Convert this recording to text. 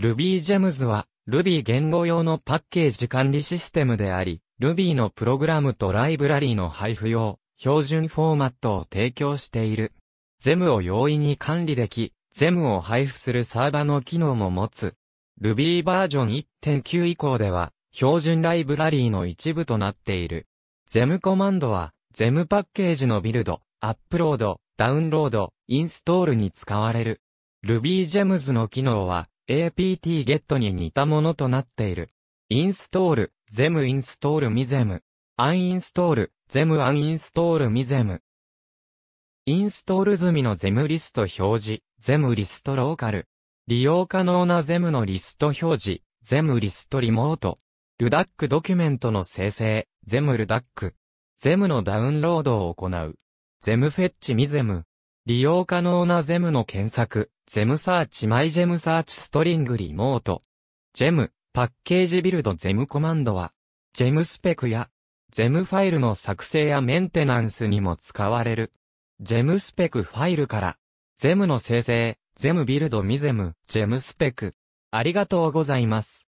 RubyGems は Ruby 言語用のパッケージ管理システムであり、Ruby のプログラムとライブラリーの配布用、標準フォーマットを提供している。Zem を容易に管理でき、Zem を配布するサーバの機能も持つ。Ruby バージョン1.9以降では、標準ライブラリーの一部となっている。Zem コマンドは、Zem パッケージのビルド、アップロード、ダウンロード、インストールに使われる。RubyGems の機能は、apt get に似たものとなっている。インストール、ゼムインストールミゼム。アンインストール、ゼムアンインストールミゼム。インストール済みのゼムリスト表示、ゼムリストローカル。利用可能なゼムのリスト表示、ゼムリストリモート。ルダックドキュメントの生成、ゼムルダック。ゼムのダウンロードを行う。ゼムフェッチミゼム。利用可能なゼムの検索、ゼムサーチマイゼムサーチストリングリモート。ジェム、パッケージビルドゼムコマンドは、ジェムスペクや、ゼムファイルの作成やメンテナンスにも使われる。ジェムスペクファイルから、ゼムの生成、ゼムビルドミゼム、ジェムスペク。ありがとうございます。